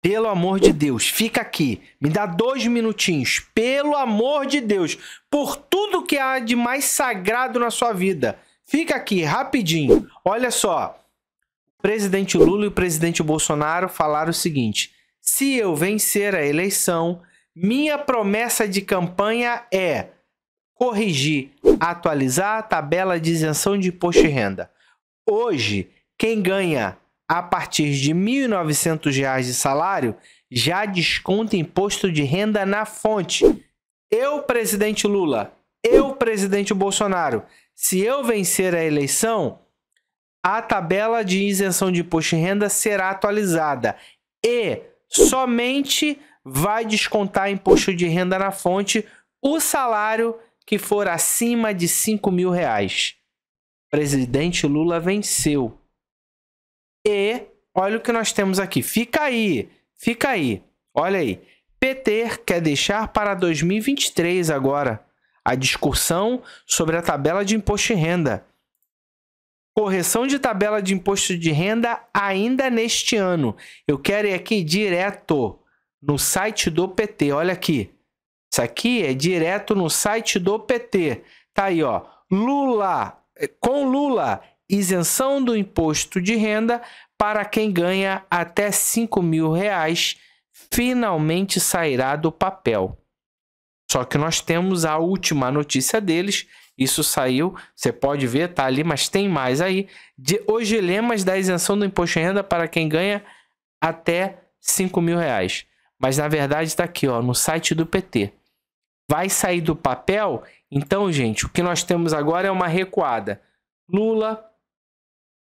Pelo amor de Deus, fica aqui. Me dá dois minutinhos. Pelo amor de Deus, por tudo que há de mais sagrado na sua vida. Fica aqui, rapidinho. Olha só. O presidente Lula e o presidente Bolsonaro falaram o seguinte: se eu vencer a eleição, minha promessa de campanha é corrigir, atualizar a tabela de isenção de imposto de renda. Hoje, quem ganha a partir de R$ 1.900 de salário, já desconta imposto de renda na fonte. Eu, presidente Lula, eu, presidente Bolsonaro, se eu vencer a eleição, a tabela de isenção de imposto de renda será atualizada e somente vai descontar imposto de renda na fonte o salário que for acima de R$ mil reais. Presidente Lula venceu. E olha o que nós temos aqui. Fica aí, fica aí. Olha aí. PT quer deixar para 2023 agora a discussão sobre a tabela de imposto de renda. Correção de tabela de imposto de renda ainda neste ano. Eu quero ir aqui direto no site do PT. Olha aqui. Isso aqui é direto no site do PT. Tá aí, ó. Lula, com Lula, isenção do imposto de renda para quem ganha até 5 mil reais finalmente sairá do papel. Só que nós temos a última notícia deles. Isso saiu, você pode ver, tá ali, mas tem mais aí. De os dilemas da isenção do imposto de renda para quem ganha até 5 mil reais. Mas na verdade está aqui, ó, no site do PT. Vai sair do papel? Então, gente, o que nós temos agora é uma recuada. Lula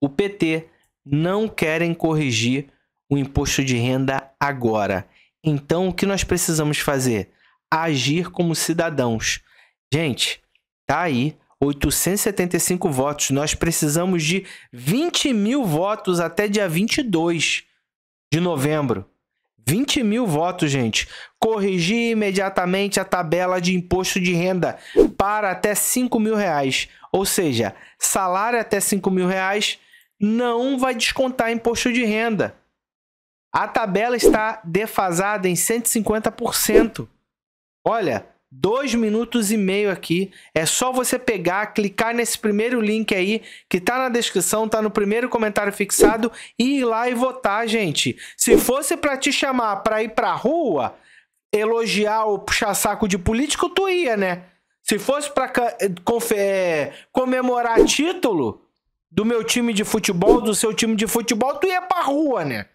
o PT não querem corrigir o imposto de renda agora. Então, o que nós precisamos fazer? Agir como cidadãos. Gente, tá aí 875 votos. Nós precisamos de 20 mil votos até dia 22 de novembro. 20 mil votos, gente. Corrigir imediatamente a tabela de imposto de renda para até 5 mil reais. Ou seja, salário até 5 mil reais não vai descontar imposto de renda. A tabela está defasada em 150%. Olha, dois minutos e meio aqui. É só você pegar, clicar nesse primeiro link aí que tá na descrição, tá no primeiro comentário fixado e ir lá e votar, gente. Se fosse para te chamar para ir a rua, elogiar ou puxar saco de político, tu ia, né? Se fosse para é, comemorar título, do meu time de futebol, do seu time de futebol, tu ia pra rua, né?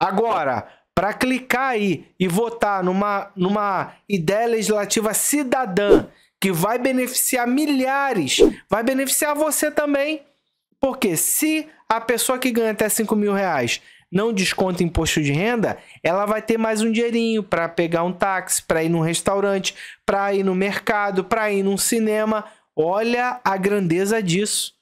Agora, para clicar aí e votar numa, numa ideia legislativa cidadã que vai beneficiar milhares, vai beneficiar você também. Porque se a pessoa que ganha até 5 mil reais não desconta imposto de renda, ela vai ter mais um dinheirinho para pegar um táxi, para ir num restaurante, para ir no mercado, para ir num cinema. Olha a grandeza disso.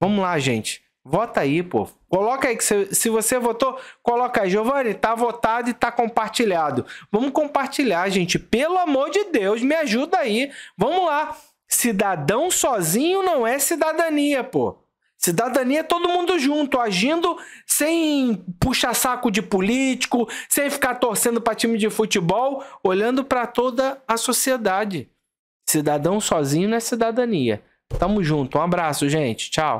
Vamos lá, gente. Vota aí, pô. Coloca aí que se, se você votou, coloca aí. Giovanni, tá votado e tá compartilhado. Vamos compartilhar, gente. Pelo amor de Deus, me ajuda aí. Vamos lá. Cidadão sozinho não é cidadania, pô. Cidadania é todo mundo junto, agindo sem puxar saco de político, sem ficar torcendo para time de futebol, olhando para toda a sociedade. Cidadão sozinho não é cidadania. Tamo junto, um abraço, gente. Tchau.